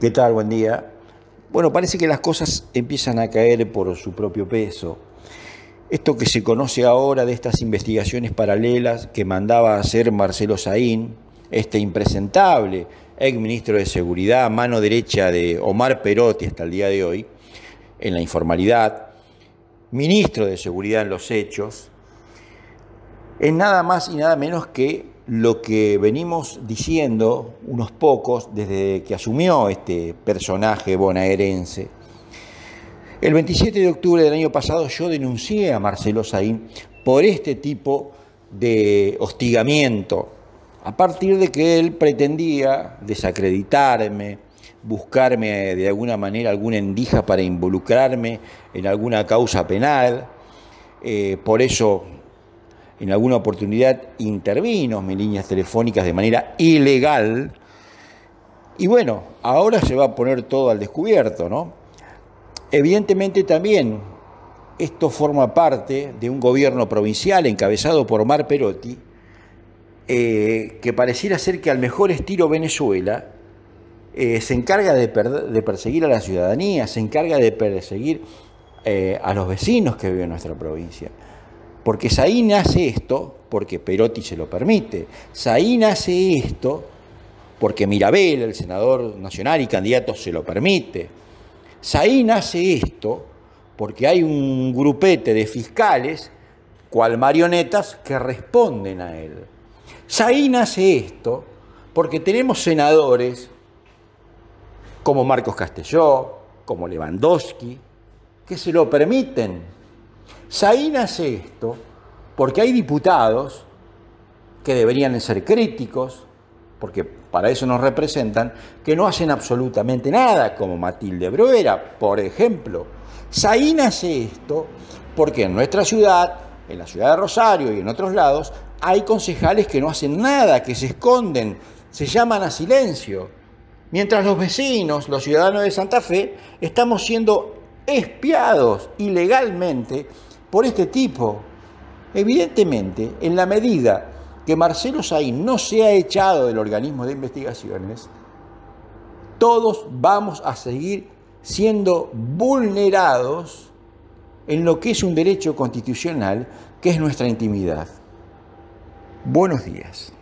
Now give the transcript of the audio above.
¿Qué tal? Buen día. Bueno, parece que las cosas empiezan a caer por su propio peso. Esto que se conoce ahora de estas investigaciones paralelas que mandaba hacer Marcelo Saín, este impresentable ex ministro de Seguridad, mano derecha de Omar Perotti hasta el día de hoy, en la informalidad, ministro de Seguridad en los hechos, es nada más y nada menos que lo que venimos diciendo unos pocos desde que asumió este personaje bonaerense. El 27 de octubre del año pasado yo denuncié a Marcelo Saín por este tipo de hostigamiento, a partir de que él pretendía desacreditarme, buscarme de alguna manera alguna endija para involucrarme en alguna causa penal. Eh, por eso en alguna oportunidad intervino mis líneas telefónicas de manera ilegal. Y bueno, ahora se va a poner todo al descubierto, ¿no? Evidentemente también esto forma parte de un gobierno provincial encabezado por Mar Perotti, eh, que pareciera ser que al mejor estilo Venezuela eh, se encarga de, perseguir a la ciudadanía, se encarga de perseguir eh, a los vecinos que viven en nuestra provincia. Porque Saín hace esto porque Perotti se lo permite. Saín hace esto porque Mirabel, el senador nacional y candidato, se lo permite. Saín hace esto porque hay un grupete de fiscales, cual marionetas, que responden a él. Saín hace esto porque tenemos senadores como Marcos Castelló, como Lewandowski, que se lo permiten Saín hace esto porque hay diputados que deberían ser críticos, porque para eso nos representan, que no hacen absolutamente nada, como Matilde Bruera, por ejemplo. Saín hace esto porque en nuestra ciudad, en la ciudad de Rosario y en otros lados, hay concejales que no hacen nada, que se esconden, se llaman a silencio, mientras los vecinos, los ciudadanos de Santa Fe, estamos siendo espiados ilegalmente por este tipo. Evidentemente, en la medida que Marcelo Saín no se ha echado del organismo de investigaciones, todos vamos a seguir siendo vulnerados en lo que es un derecho constitucional, que es nuestra intimidad. Buenos días.